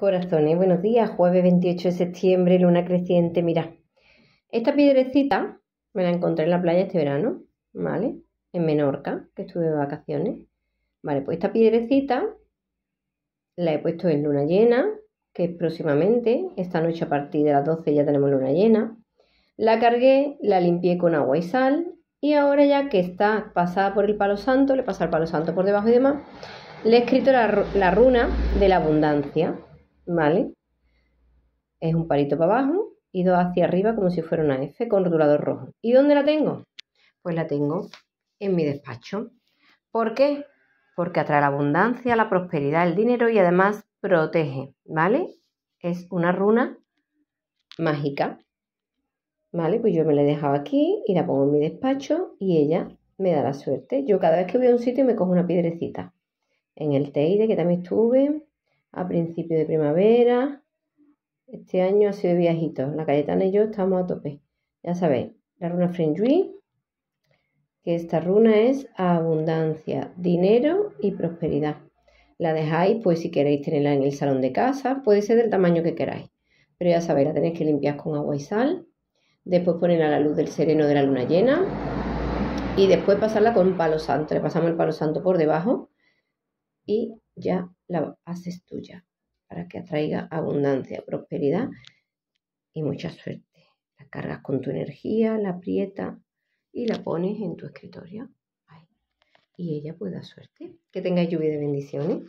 Corazones, buenos días, jueves 28 de septiembre, luna creciente, mira. Esta piedrecita me la encontré en la playa este verano, ¿vale? En Menorca, que estuve de vacaciones. Vale, pues esta piedrecita la he puesto en luna llena, que próximamente, esta noche a partir de las 12 ya tenemos luna llena. La cargué, la limpié con agua y sal y ahora ya que está pasada por el palo santo, le pasa el palo santo por debajo y demás, le he escrito la runa de la abundancia ¿vale? Es un palito para abajo y dos hacia arriba como si fuera una F con rotulador rojo. ¿Y dónde la tengo? Pues la tengo en mi despacho. ¿Por qué? Porque atrae la abundancia, la prosperidad, el dinero y además protege, ¿vale? Es una runa mágica. ¿Vale? Pues yo me la he dejado aquí y la pongo en mi despacho y ella me da la suerte. Yo cada vez que voy a un sitio me cojo una piedrecita. En el Teide, que también estuve, a principio de primavera. Este año ha sido viajito. La Cayetana y yo estamos a tope. Ya sabéis, la runa Frenjui, que esta runa es abundancia, dinero y prosperidad. La dejáis, pues si queréis tenerla en el salón de casa, puede ser del tamaño que queráis. Pero ya sabéis, la tenéis que limpiar con agua y sal. Después ponerla a la luz del sereno de la luna llena. Y después pasarla con palo santo. Le pasamos el palo santo por debajo. Y ya la haces tuya para que atraiga abundancia, prosperidad y mucha suerte. La cargas con tu energía, la aprietas y la pones en tu escritorio. Y ella pueda suerte. Que tenga lluvia de bendiciones.